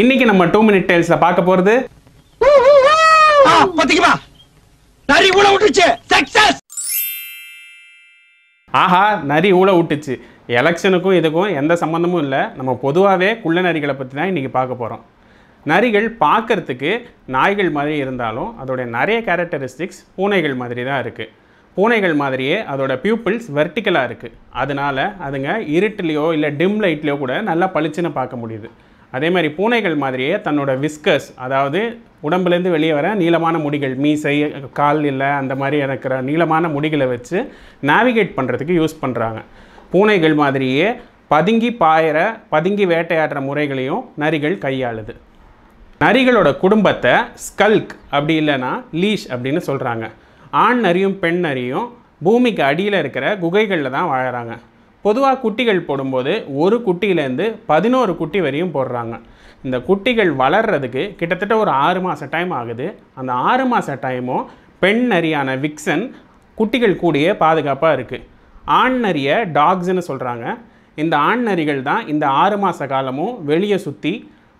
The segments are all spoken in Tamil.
இன்னைக்கு நம்ம டூ மினிட் டைல்ஸ்ல பார்க்க போறது ஆஹா நரி ஊழ விட்டுச்சு எலெக்ஷனுக்கும் இதுக்கும் எந்த சம்மந்தமும் இல்லை நம்ம பொதுவாகவே குள்ள நரிகளை பற்றி தான் இன்றைக்கி பார்க்க போகிறோம் நரிகள் பார்க்கறதுக்கு நாய்கள் மாதிரி இருந்தாலும் அதோடைய நிறைய கேரக்டரிஸ்டிக்ஸ் பூனைகள் மாதிரி தான் இருக்குது பூனைகள் மாதிரியே அதோட பியூப்பிள்ஸ் வெர்டிக்கலாக இருக்குது அதனால் அதுங்க இருட்டுலேயோ இல்லை டிம் லைட்லேயோ கூட நல்லா பளிச்சுன்னு பார்க்க முடியுது அதே மாதிரி பூனைகள் மாதிரியே தன்னோட விஸ்கஸ் அதாவது உடம்புலேருந்து வெளியே வர நீளமான முடிகள் மீசை கால் இல்லை அந்த மாதிரி இருக்கிற நீளமான முடிகளை வச்சு நேவிகேட் பண்ணுறதுக்கு யூஸ் பண்ணுறாங்க பூனைகள் மாதிரியே பதுங்கி பாயிற பதுங்கி வேட்டையாடுற முறைகளையும் நரிகள் கையாளுது நரிகளோட குடும்பத்தை ஸ்கல்க் அப்படி இல்லைன்னா லீஷ் அப்படின்னு சொல்கிறாங்க ஆண் நரியும் பெண் நரியும் பூமிக்கு அடியில் இருக்கிற குகைகளில் தான் வாழறாங்க பொதுவாக குட்டிகள் போடும்போது ஒரு குட்டியிலேருந்து பதினோரு குட்டி வரையும் போடுறாங்க இந்த குட்டிகள் வளர்கிறதுக்கு கிட்டத்தட்ட ஒரு ஆறு மாத டைம் ஆகுது அந்த ஆறு மாத டைமும் பெண் நரியான விக்சன் குட்டிகள் கூடிய பாதுகாப்பாக இருக்குது ஆண் நரிய டாக்ஸ்னு சொல்கிறாங்க இந்த ஆண் நரிகள் தான் இந்த ஆறு மாத காலமும் வெளியே சுற்றி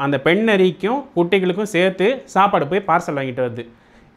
அந்த பெண் நரிக்கும் குட்டிகளுக்கும் சேர்த்து சாப்பாடு போய் பார்சல் வாங்கிட்டு வருது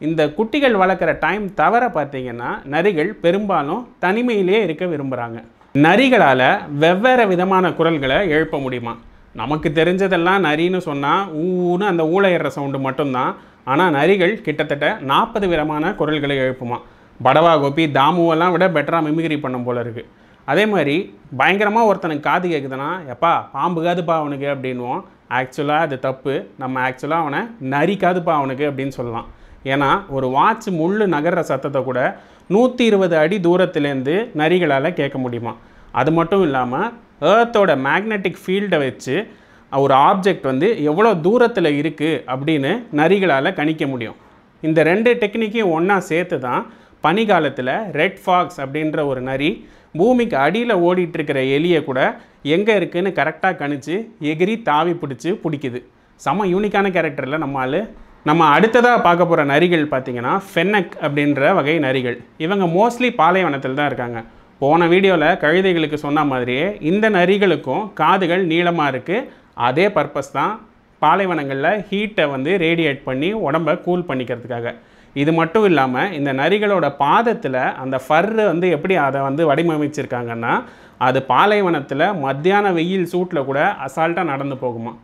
இந்த குட்டிகள் வளர்க்குற டைம் தவிர பார்த்திங்கன்னா நரிகள் பெரும்பாலும் தனிமையிலே இருக்க விரும்புகிறாங்க நரிகளால் வெவ்வேறு விதமான குரல்களை எழுப்ப முடியுமா நமக்கு தெரிஞ்சதெல்லாம் நரின்னு சொன்னால் ஊன்னு அந்த ஊழையிற சவுண்டு மட்டும்தான் ஆனால் நரிகள் கிட்டத்தட்ட நாற்பது விதமான குரல்களை எழுப்புமா படவா கோபி தாமுவெல்லாம் விட பெட்டராக மிமிகிரி பண்ணும் போல இருக்குது அதே மாதிரி பயங்கரமாக ஒருத்தனுக்கு காது கேட்குதுன்னா எப்பா பாம்பு காதுப்பா அவனுக்கு அப்படின்வோம் ஆக்சுவலாக அது தப்பு நம்ம ஆக்சுவலாக அவனை நரி காதுப்பா அவனுக்கு அப்படின்னு சொல்லலாம் ஏன்னா ஒரு வாட்ச் முள் நகர்ற சத்தத்தை கூட நூற்றி இருபது அடி தூரத்துலேருந்து நரிகளால் கேட்க முடியுமா அது மட்டும் இல்லாமல் ஏர்த்தோட மேக்னெட்டிக் ஃபீல்டை வச்சு ஒரு ஆப்ஜெக்ட் வந்து எவ்வளோ தூரத்தில் இருக்குது அப்படின்னு நரிகளால் கணிக்க முடியும் இந்த ரெண்டு டெக்னிக்கையும் ஒன்றா சேர்த்து தான் பனிகாலத்தில் ரெட் ஃபாக்ஸ் அப்படின்ற ஒரு நரி பூமிக்கு அடியில் ஓடிட்டுருக்கிற எலியை கூட எங்கே இருக்குதுன்னு கரெக்டாக கணிச்சு எகிரி தாவி பிடிச்சி பிடிக்குது செம யூனிக்கான கேரக்டரில் நம்மால் நம்ம அடுத்ததாக பார்க்க போகிற நரிகள் பார்த்திங்கன்னா ஃபென்னக் அப்படின்ற வகை நரிகள் இவங்க மோஸ்ட்லி பாலைவனத்தில் தான் இருக்காங்க போன வீடியோவில் கழுதைகளுக்கு சொன்ன மாதிரியே இந்த நரிகளுக்கும் காதுகள் நீளமாக இருக்குது அதே பர்பஸ் தான் பாலைவனங்களில் ஹீட்டை வந்து ரேடியேட் பண்ணி உடம்பை கூல் பண்ணிக்கிறதுக்காக இது மட்டும் இல்லாமல் இந்த நரிகளோட பாதத்தில் அந்த ஃபர்ரு வந்து எப்படி அதை வந்து வடிவமைச்சிருக்காங்கன்னா அது பாலைவனத்தில் மத்தியான வெயில் சூட்டில் கூட அசால்ட்டாக நடந்து போகுமா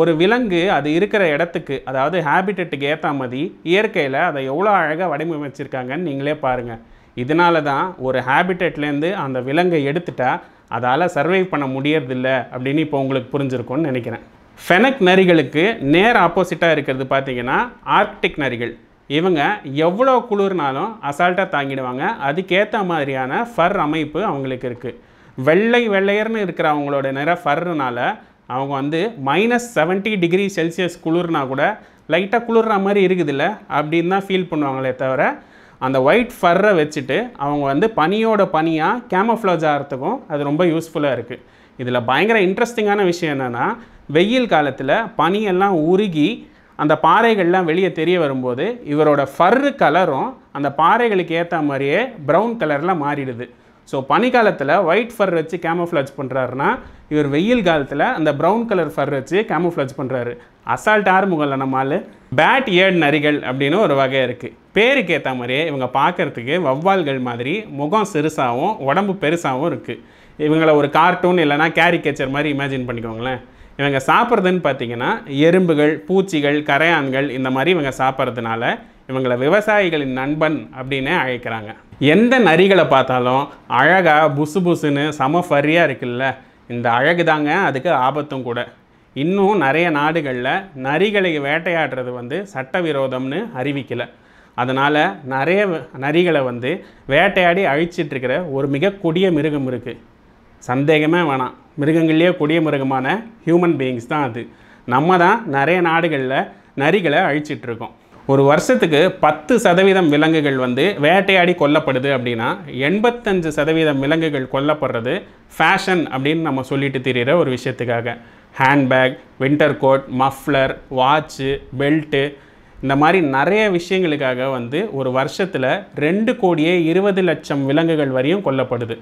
ஒரு விலங்கு அது இருக்கிற இடத்துக்கு அதாவது ஹேபிட்டட்டுக்கு ஏற்ற மாதிரி இயற்கையில் அதை எவ்வளோ அழகாக வடிவமைச்சிருக்காங்கன்னு நீங்களே பாருங்கள் இதனால தான் ஒரு ஹேபிட்டட்லேருந்து அந்த விலங்கை எடுத்துட்டா அதால் சர்வை பண்ண முடியறதில்ல அப்படின்னு இப்போ உங்களுக்கு புரிஞ்சிருக்கும்னு நினைக்கிறேன் ஃபெனக் நரிகளுக்கு நேர் ஆப்போசிட்டாக இருக்கிறது பார்த்திங்கன்னா ஆர்க்டிக் நரிகள் இவங்க எவ்வளோ குளிர்னாலும் அசால்ட்டாக தாங்கிடுவாங்க அதுக்கேற்ற மாதிரியான ஃபர் அமைப்பு அவங்களுக்கு இருக்குது வெள்ளை வெள்ளையர்னு இருக்கிற அவங்களோட நிற ஃபர்னால அவங்க வந்து மைனஸ் செவன்ட்டி டிகிரி செல்சியஸ் குளிர்னா கூட லைட்டாக குளிர்ற மாதிரி இருக்குதுல்ல அப்படின்னு தான் ஃபீல் பண்ணுவாங்களே தவிர அந்த ஒயிட் ஃபர்ரை வச்சுட்டு அவங்க வந்து பனியோட பனியாக கேமஃப்ளாஜ் ஆகிறதுக்கும் அது ரொம்ப யூஸ்ஃபுல்லாக இருக்குது இதில் பயங்கர இன்ட்ரெஸ்டிங்கான விஷயம் என்னென்னா வெயில் காலத்தில் பனியெல்லாம் உருகி அந்த பாறைகள்லாம் வெளியே தெரிய வரும்போது இவரோட ஃபர்ரு கலரும் அந்த பாறைகளுக்கு ஏற்ற மாதிரியே ப்ரௌன் கலரில் மாறிடுது ஸோ பனிக்காலத்தில் ஒயிட் ஃபர் வச்சு கேமோஃப்ளாஜ் பண்ணுறாருன்னா இவர் வெயில் காலத்தில் அந்த ப்ரௌன் கலர் ஃபர் வச்சு கேமோஃப்ளாஜ் பண்ணுறாரு அசால்ட் ஆறுமுகல்ல நம்ம ஆள் பேட் ஏர்ட் நரிகள் அப்படின்னு ஒரு வகை இருக்குது பேருக்கு ஏற்ற மாதிரியே இவங்க பார்க்குறதுக்கு வவ்வால்கள் மாதிரி முகம் சிறுசாகவும் உடம்பு பெருசாகவும் இருக்குது இவங்களை ஒரு கார்ட்டூன் இல்லைனா கேச்சர் மாதிரி இமேஜின் பண்ணிக்கோங்களேன் இவங்க சாப்பிட்றதுன்னு பார்த்தீங்கன்னா எறும்புகள் பூச்சிகள் கரையான்கள் இந்த மாதிரி இவங்க சாப்பிட்றதுனால இவங்களை விவசாயிகளின் நண்பன் அப்படின்னு அழைக்கிறாங்க எந்த நரிகளை பார்த்தாலும் அழகாக புசு புசுன்னு சம ஃபரியாக இருக்குல்ல இந்த அழகு தாங்க அதுக்கு ஆபத்தும் கூட இன்னும் நிறைய நாடுகளில் நரிகளை வேட்டையாடுறது வந்து சட்டவிரோதம்னு அறிவிக்கலை அதனால் நிறைய நரிகளை வந்து வேட்டையாடி அழிச்சிட்ருக்கிற ஒரு மிக கொடிய மிருகம் இருக்குது சந்தேகமே வேணாம் மிருகங்கள்லேயே கொடிய மிருகமான ஹியூமன் பீயிங்ஸ் தான் அது நம்ம தான் நிறைய நாடுகளில் நரிகளை அழிச்சிட்ருக்கோம் ஒரு வருஷத்துக்கு பத்து சதவீதம் விலங்குகள் வந்து வேட்டையாடி கொல்லப்படுது அப்படின்னா எண்பத்தஞ்சு சதவீதம் விலங்குகள் கொல்லப்படுறது ஃபேஷன் அப்படின்னு நம்ம சொல்லிட்டு தெரிகிற ஒரு விஷயத்துக்காக handbag winter coat muffler watch belt இந்த மாதிரி நிறைய விஷயங்களுக்காக வந்து ஒரு வருஷத்தில் ரெண்டு கோடியே இருபது லட்சம் விலங்குகள் வரையும் கொல்லப்படுது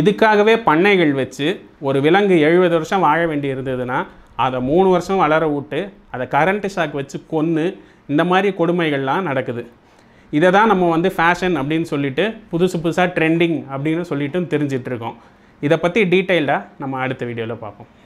இதுக்காகவே பண்ணைகள் வச்சு ஒரு விலங்கு எழுபது வருஷம் வாழ வேண்டி இருந்ததுன்னா அதை மூணு வருஷம் வளர விட்டு அதை கரண்ட்டு ஷாக் வச்சு கொன்று இந்த மாதிரி கொடுமைகள்லாம் நடக்குது இதை தான் நம்ம வந்து ஃபேஷன் அப்படின்னு சொல்லிட்டு புதுசு புதுசாக ட்ரெண்டிங் அப்படின்னு சொல்லிட்டும் தெரிஞ்சிட்ருக்கோம் இதை பற்றி டீட்டெயில்டாக நம்ம அடுத்த வீடியோவில் பார்ப்போம்